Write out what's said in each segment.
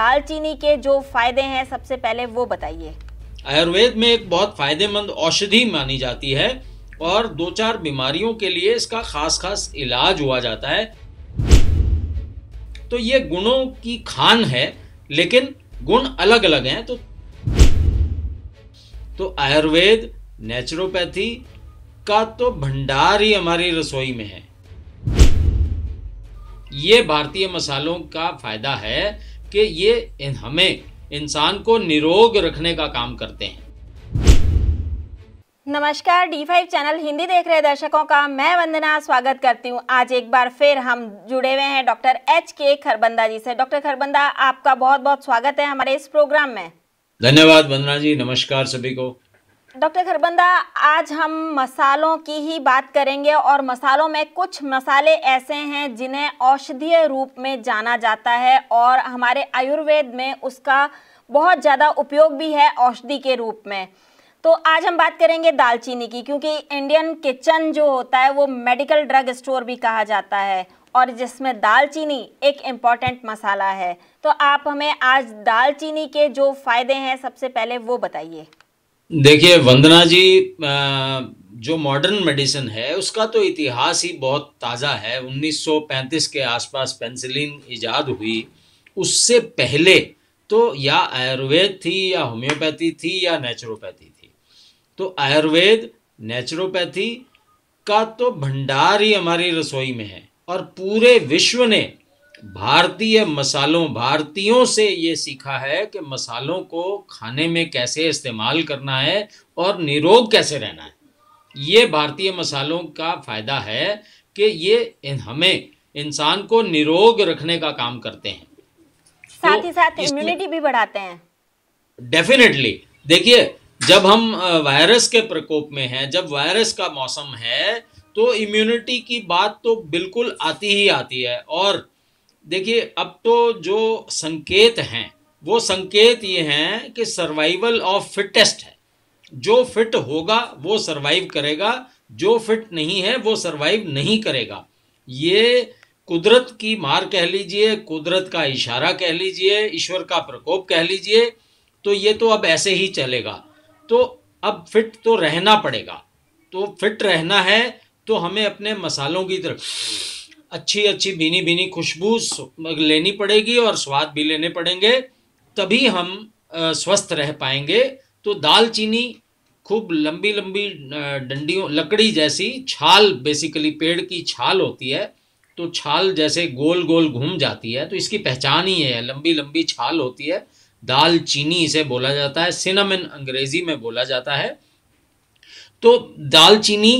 दालचीनी के जो फायदे हैं सबसे पहले वो बताइए आयुर्वेद में एक बहुत फायदेमंद औषधि मानी जाती है और दो चार बीमारियों के लिए इसका खास खास इलाज हुआ जाता है तो ये गुणों की खान है लेकिन गुण अलग अलग हैं तो तो आयुर्वेद नेचुरोपैथी का तो भंडार ही हमारी रसोई में है ये भारतीय मसालों का फायदा है कि ये इन हमें इंसान को निरोग रखने का काम करते हैं नमस्कार डी फाइव चैनल हिंदी देख रहे दर्शकों का मैं वंदना स्वागत करती हूँ आज एक बार फिर हम जुड़े हुए हैं डॉक्टर एच के खरबंदा जी से डॉक्टर खरबंदा आपका बहुत बहुत स्वागत है हमारे इस प्रोग्राम में धन्यवाद वंदना जी नमस्कार सभी को डॉक्टर खरबंदा आज हम मसालों की ही बात करेंगे और मसालों में कुछ मसाले ऐसे हैं जिन्हें औषधीय रूप में जाना जाता है और हमारे आयुर्वेद में उसका बहुत ज़्यादा उपयोग भी है औषधि के रूप में तो आज हम बात करेंगे दालचीनी की क्योंकि इंडियन किचन जो होता है वो मेडिकल ड्रग स्टोर भी कहा जाता है और जिसमें दालचीनी एक इम्पॉर्टेंट मसाला है तो आप हमें आज दालचीनी के जो फ़ायदे हैं सबसे पहले वो बताइए देखिए वंदना जी जो मॉडर्न मेडिसिन है उसका तो इतिहास ही बहुत ताज़ा है 1935 के आसपास पेंसिलिन ईजाद हुई उससे पहले तो या आयुर्वेद थी या होम्योपैथी थी या नेचुरोपैथी थी तो आयुर्वेद नेचुरोपैथी का तो भंडार ही हमारी रसोई में है और पूरे विश्व ने भारतीय मसालों भारतीयों से ये सीखा है कि मसालों को खाने में कैसे इस्तेमाल करना है और निरोग कैसे रहना है ये भारतीय मसालों का फ़ायदा है कि ये हमें इंसान को निरोग रखने का काम करते हैं तो साथ तो ही साथ इम्यूनिटी भी बढ़ाते हैं डेफिनेटली देखिए जब हम वायरस के प्रकोप में हैं जब वायरस का मौसम है तो इम्यूनिटी की बात तो बिल्कुल आती ही आती है और देखिए अब तो जो संकेत हैं वो संकेत ये हैं कि सर्वाइवल ऑफ फिटेस्ट है जो फिट होगा वो सर्वाइव करेगा जो फिट नहीं है वो सर्वाइव नहीं करेगा ये कुदरत की मार कह लीजिए कुदरत का इशारा कह लीजिए ईश्वर का प्रकोप कह लीजिए तो ये तो अब ऐसे ही चलेगा तो अब फिट तो रहना पड़ेगा तो फिट रहना है तो हमें अपने मसालों की तरफ अच्छी अच्छी भीनी भीनी खुशबू लेनी पड़ेगी और स्वाद भी लेने पड़ेंगे तभी हम स्वस्थ रह पाएंगे तो दालचीनी खूब लंबी लंबी डंडियों लकड़ी जैसी छाल बेसिकली पेड़ की छाल होती है तो छाल जैसे गोल गोल घूम जाती है तो इसकी पहचान ही है लंबी लंबी छाल होती है दालचीनी इसे बोला जाता है सिनेमन अंग्रेजी में बोला जाता है तो दालचीनी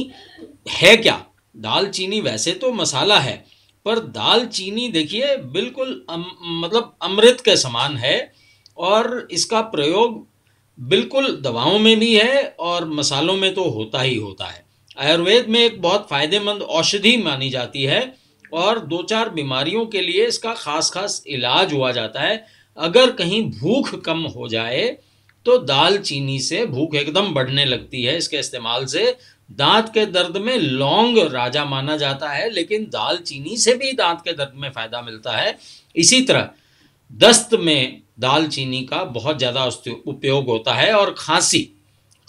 है क्या दालचीनी वैसे तो मसाला है पर दालचीनी देखिए बिल्कुल अम, मतलब अमृत के समान है और इसका प्रयोग बिल्कुल दवाओं में भी है और मसालों में तो होता ही होता है आयुर्वेद में एक बहुत फ़ायदेमंद औषधि मानी जाती है और दो चार बीमारियों के लिए इसका खास खास इलाज हुआ जाता है अगर कहीं भूख कम हो जाए तो दालचीनी से भूख एकदम बढ़ने लगती है इसके इस्तेमाल से दांत के दर्द में लौंग राजा माना जाता है लेकिन दालचीनी से भी दांत के दर्द में फायदा मिलता है इसी तरह दस्त में दालचीनी का बहुत ज़्यादा उपयोग होता है और खांसी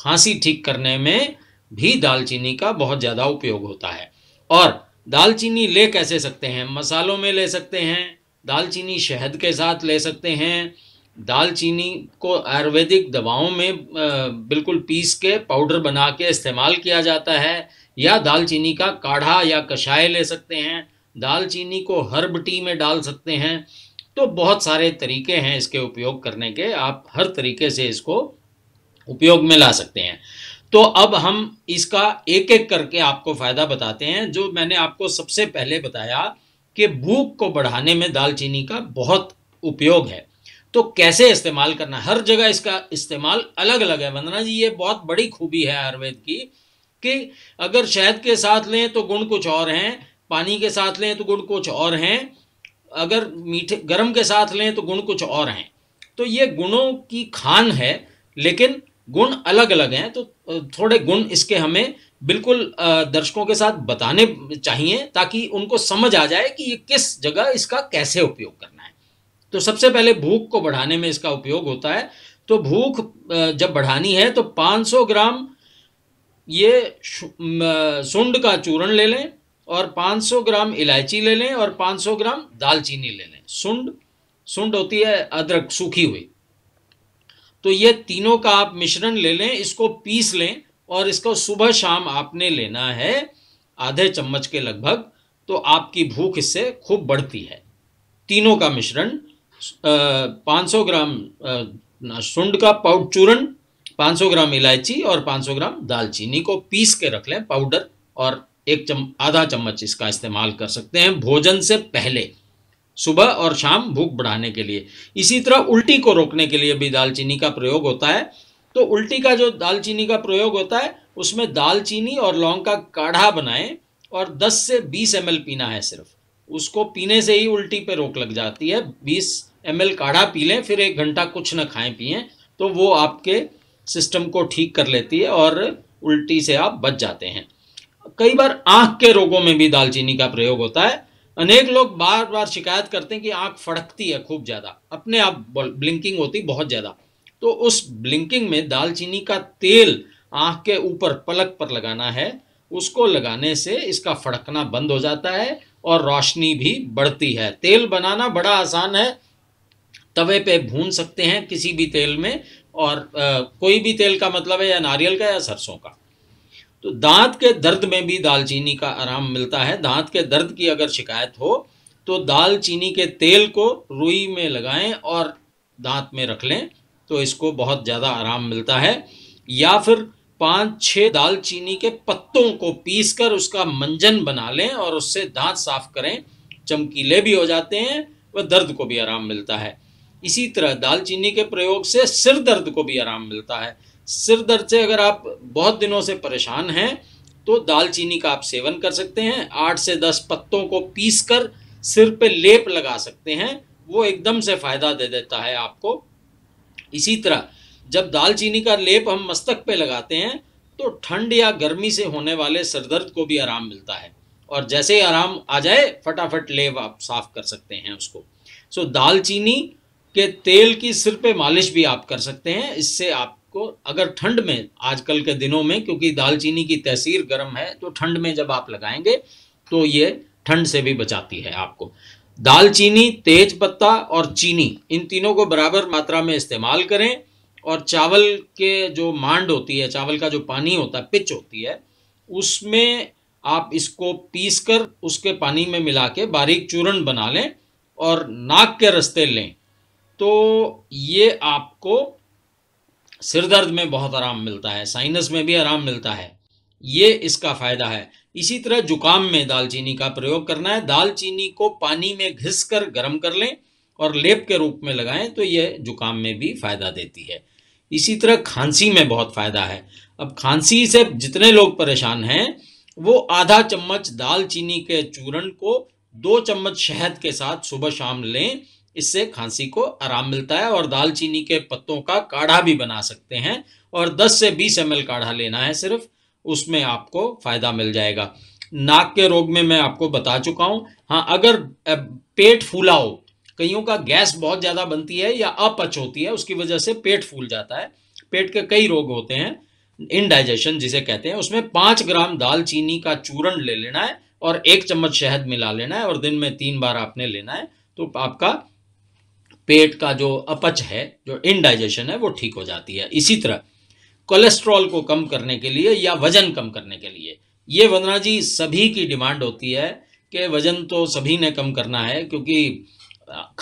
खांसी ठीक करने में भी दालचीनी का बहुत ज़्यादा उपयोग होता है और दालचीनी ले कैसे सकते हैं मसालों में ले सकते हैं दालचीनी शहद के साथ ले सकते हैं दालचीनी को आयुर्वेदिक दवाओं में बिल्कुल पीस के पाउडर बना के इस्तेमाल किया जाता है या दालचीनी का काढ़ा या कषाय ले सकते हैं दालचीनी को हर्ब टी में डाल सकते हैं तो बहुत सारे तरीके हैं इसके उपयोग करने के आप हर तरीके से इसको उपयोग में ला सकते हैं तो अब हम इसका एक एक करके आपको फ़ायदा बताते हैं जो मैंने आपको सबसे पहले बताया कि भूख को बढ़ाने में दालचीनी का बहुत उपयोग है तो कैसे इस्तेमाल करना हर जगह इसका इस्तेमाल अलग अलग है वंदना जी ये बहुत बड़ी खूबी है आयुर्वेद की कि अगर शहद के साथ लें तो गुण कुछ और हैं पानी के साथ लें तो गुण कुछ और हैं अगर मीठे गर्म के साथ लें तो गुण कुछ और हैं तो ये गुणों की खान है लेकिन गुण अलग अलग हैं तो थोड़े गुण इसके हमें बिल्कुल दर्शकों के साथ बताने चाहिए ताकि उनको समझ आ जाए कि ये किस जगह इसका कैसे उपयोग करना है तो सबसे पहले भूख को बढ़ाने में इसका उपयोग होता है तो भूख जब बढ़ानी है तो 500 ग्राम ये सुंड का चूर्ण ले लें और 500 ग्राम इलायची ले लें और 500 ग्राम दालचीनी ले लें सुंड सुंड होती है अदरक सूखी हुई तो ये तीनों का आप मिश्रण ले लें इसको पीस लें और इसको सुबह शाम आपने लेना है आधे चम्मच के लगभग तो आपकी भूख इससे खूब बढ़ती है तीनों का मिश्रण 500 ग्राम सुंड का पाउड चूर्ण 500 ग्राम इलायची और 500 ग्राम दालचीनी को पीस के रख लें पाउडर और एक चम आधा चम्मच इसका इस्तेमाल कर सकते हैं भोजन से पहले सुबह और शाम भूख बढ़ाने के लिए इसी तरह उल्टी को रोकने के लिए भी दालचीनी का प्रयोग होता है तो उल्टी का जो दालचीनी का प्रयोग होता है उसमें दालचीनी और लौंग का काढ़ा बनाएं और 10 से 20 एम पीना है सिर्फ उसको पीने से ही उल्टी पे रोक लग जाती है 20 एम काढ़ा पी लें फिर एक घंटा कुछ ना खाएं पिए तो वो आपके सिस्टम को ठीक कर लेती है और उल्टी से आप बच जाते हैं कई बार आँख के रोगों में भी दालचीनी का प्रयोग होता है अनेक लोग बार बार शिकायत करते हैं कि आँख फड़कती है खूब ज़्यादा अपने आप ब्लिंकिंग होती बहुत ज़्यादा तो उस ब्लिंकिंग में दालचीनी का तेल आँख के ऊपर पलक पर लगाना है उसको लगाने से इसका फड़कना बंद हो जाता है और रोशनी भी बढ़ती है तेल बनाना बड़ा आसान है तवे पे भून सकते हैं किसी भी तेल में और आ, कोई भी तेल का मतलब है या नारियल का या सरसों का तो दांत के दर्द में भी दालचीनी का आराम मिलता है दांत के दर्द की अगर शिकायत हो तो दालचीनी के तेल को रुई में लगाएं और दांत में रख लें तो इसको बहुत ज़्यादा आराम मिलता है या फिर पाँच छः दालचीनी के पत्तों को पीस कर उसका मंजन बना लें और उससे दांत साफ करें चमकीले भी हो जाते हैं व दर्द को भी आराम मिलता है इसी तरह दालचीनी के प्रयोग से सिर दर्द को भी आराम मिलता है सिर दर्द से अगर आप बहुत दिनों से परेशान हैं तो दालचीनी का आप सेवन कर सकते हैं आठ से दस पत्तों को पीस कर सिर पे लेप लगा सकते हैं वो एकदम से फ़ायदा दे देता है आपको इसी तरह जब दालचीनी का लेप हम मस्तक पे लगाते हैं तो ठंड या गर्मी से होने वाले सरदर्द को भी आराम मिलता है और जैसे ही आराम आ जाए फटाफट लेप आप साफ कर सकते हैं उसको सो दालचीनी कि तेल की सिर पे मालिश भी आप कर सकते हैं इससे आपको अगर ठंड में आजकल के दिनों में क्योंकि दालचीनी की तहसीर गर्म है तो ठंड में जब आप लगाएंगे तो ये ठंड से भी बचाती है आपको दालचीनी तेज पत्ता और चीनी इन तीनों को बराबर मात्रा में इस्तेमाल करें और चावल के जो मांड होती है चावल का जो पानी होता है पिच होती है उसमें आप इसको पीस कर उसके पानी में मिला के बारीक चूर्ण बना लें और नाक के रस्ते लें तो ये आपको सिर दर्द में बहुत आराम मिलता है साइनस में भी आराम मिलता है ये इसका फायदा है इसी तरह जुकाम में दालचीनी का प्रयोग करना है दालचीनी को पानी में घिस कर गर्म कर लें और लेप के रूप में लगाएं तो यह जुकाम में भी फायदा देती है इसी तरह खांसी में बहुत फायदा है अब खांसी से जितने लोग परेशान हैं वो आधा चम्मच दालचीनी के चूर्ण को दो चम्मच शहद के साथ सुबह शाम लें इससे खांसी को आराम मिलता है और दालचीनी के पत्तों का काढ़ा भी बना सकते हैं और 10 से 20 एम काढ़ा लेना है सिर्फ उसमें आपको फ़ायदा मिल जाएगा नाक के रोग में मैं आपको बता चुका हूँ हाँ अगर पेट फूला हो कईयों का गैस बहुत ज़्यादा बनती है या अपच होती है उसकी वजह से पेट फूल जाता है पेट के कई रोग होते हैं इनडाइजेशन जिसे कहते हैं उसमें पाँच ग्राम दालचीनी का चूर्ण ले लेना है और एक चम्मच शहद मिला लेना है और दिन में तीन बार आपने लेना है तो आपका पेट का जो अपच है जो इनडाइजेशन है वो ठीक हो जाती है इसी तरह कोलेस्ट्रॉल को कम करने के लिए या वजन कम करने के लिए ये वंदना जी सभी की डिमांड होती है कि वजन तो सभी ने कम करना है क्योंकि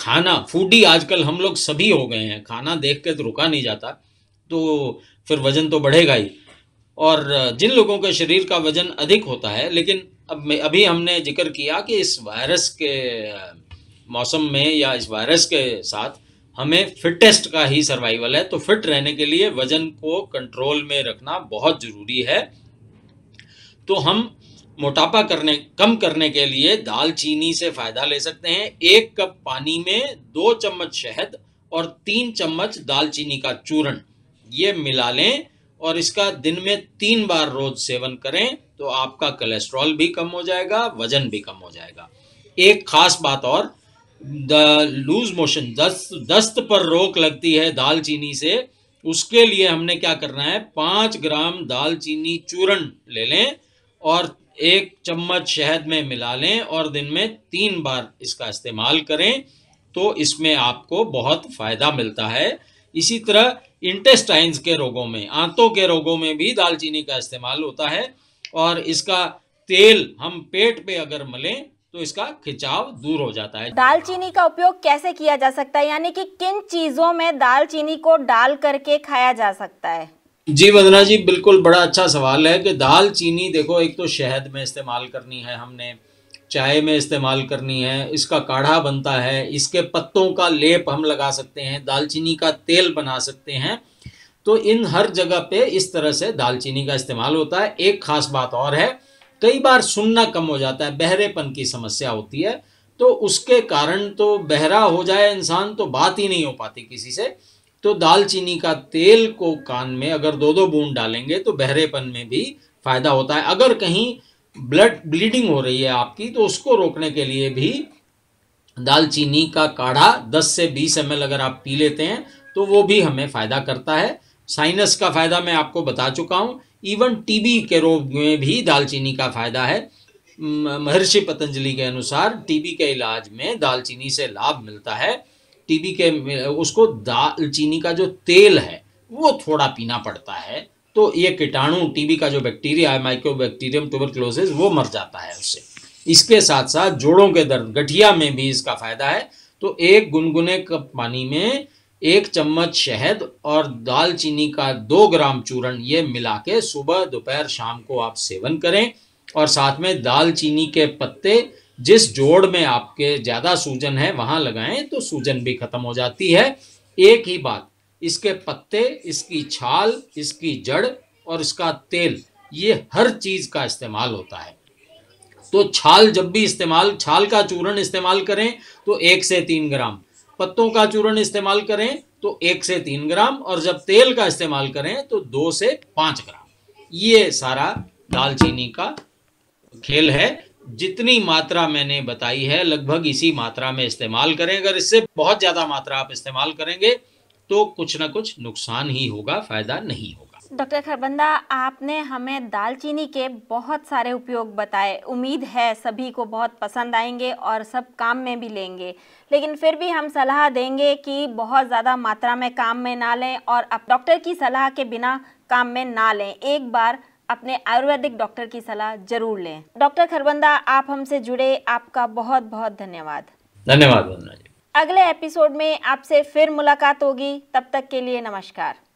खाना फूडी आजकल हम लोग सभी हो गए हैं खाना देख के तो रुका नहीं जाता तो फिर वजन तो बढ़ेगा ही और जिन लोगों के शरीर का वजन अधिक होता है लेकिन अब अभी हमने जिक्र किया कि इस वायरस के मौसम में या इस वायरस के साथ हमें फिटेस्ट का ही सर्वाइवल है तो फिट रहने के लिए वजन को कंट्रोल में रखना बहुत ज़रूरी है तो हम मोटापा करने कम करने के लिए दालचीनी से फ़ायदा ले सकते हैं एक कप पानी में दो चम्मच शहद और तीन चम्मच दालचीनी का चूर्ण ये मिला लें और इसका दिन में तीन बार रोज सेवन करें तो आपका कोलेस्ट्रॉल भी कम हो जाएगा वजन भी कम हो जाएगा एक खास बात और द लूज मोशन दस्त दस्त पर रोक लगती है दालचीनी से उसके लिए हमने क्या करना है पाँच ग्राम दालचीनी चूर्ण ले लें और एक चम्मच शहद में मिला लें और दिन में तीन बार इसका इस्तेमाल करें तो इसमें आपको बहुत फ़ायदा मिलता है इसी तरह इंटेस्टाइन्स के रोगों में आंतों के रोगों में भी दालचीनी का इस्तेमाल होता है और इसका तेल हम पेट पे अगर मलें तो इसका खिंचाव दूर हो जाता है दालचीनी का उपयोग कैसे किया जा सकता है यानी कि किन चीजों में दालचीनी को डाल करके खाया जा सकता है जी वंदना जी बिल्कुल बड़ा अच्छा सवाल है कि दालचीनी देखो एक तो शहद में इस्तेमाल करनी है हमने चाय में इस्तेमाल करनी है इसका काढ़ा बनता है इसके पत्तों का लेप हम लगा सकते हैं दालचीनी का तेल बना सकते हैं तो इन हर जगह पे इस तरह से दालचीनी का इस्तेमाल होता है एक खास बात और है कई बार सुनना कम हो जाता है बहरेपन की समस्या होती है तो उसके कारण तो बहरा हो जाए इंसान तो बात ही नहीं हो पाती किसी से तो दालचीनी का तेल को कान में अगर दो दो बूंद डालेंगे तो बहरेपन में भी फायदा होता है अगर कहीं ब्लड ब्लीडिंग हो रही है आपकी तो उसको रोकने के लिए भी दालचीनी का काढ़ा 10 से 20 एम अगर आप पी लेते हैं तो वो भी हमें फ़ायदा करता है साइनस का फ़ायदा मैं आपको बता चुका हूँ इवन टीबी के रोग में भी दालचीनी का फायदा है महर्षि पतंजलि के अनुसार टीबी के इलाज में दालचीनी से लाभ मिलता है टीबी के उसको दालचीनी का जो तेल है वो थोड़ा पीना पड़ता है तो ये कीटाणु टीबी का जो बैक्टीरिया है माइक्रो बैक्टीरियम ट्यूबरक्लोसिस वो मर जाता है उससे इसके साथ साथ जोड़ों के दर्द गठिया में भी इसका फायदा है तो एक गुनगुने कप पानी में एक चम्मच शहद और दालचीनी का दो ग्राम चूर्ण ये मिला के सुबह दोपहर शाम को आप सेवन करें और साथ में दालचीनी के पत्ते जिस जोड़ में आपके ज़्यादा सूजन है वहाँ लगाएं तो सूजन भी ख़त्म हो जाती है एक ही बात इसके पत्ते इसकी छाल इसकी जड़ और इसका तेल ये हर चीज़ का इस्तेमाल होता है तो छाल जब भी इस्तेमाल छाल का चूर्ण इस्तेमाल करें तो एक से तीन ग्राम पत्तों का चूर्ण इस्तेमाल करें तो एक से तीन ग्राम और जब तेल का इस्तेमाल करें तो दो से पांच ग्राम ये सारा दालचीनी का खेल है जितनी मात्रा मैंने बताई है लगभग इसी मात्रा में इस्तेमाल करें अगर इससे बहुत ज़्यादा मात्रा आप इस्तेमाल करेंगे तो कुछ ना कुछ नुकसान ही होगा फायदा नहीं होगा डॉक्टर खरबंदा आपने हमें दालचीनी के बहुत सारे उपयोग बताए उम्मीद है सभी को बहुत पसंद आएंगे और सब काम में भी लेंगे लेकिन फिर भी हम सलाह देंगे कि बहुत ज़्यादा मात्रा में काम में ना लें और अब डॉक्टर की सलाह के बिना काम में ना लें एक बार अपने आयुर्वेदिक डॉक्टर की सलाह जरूर लें डॉक्टर खरबंदा आप हमसे जुड़े आपका बहुत बहुत धन्यवाद धन्यवाद अगले एपिसोड में आपसे फिर मुलाकात होगी तब तक के लिए नमस्कार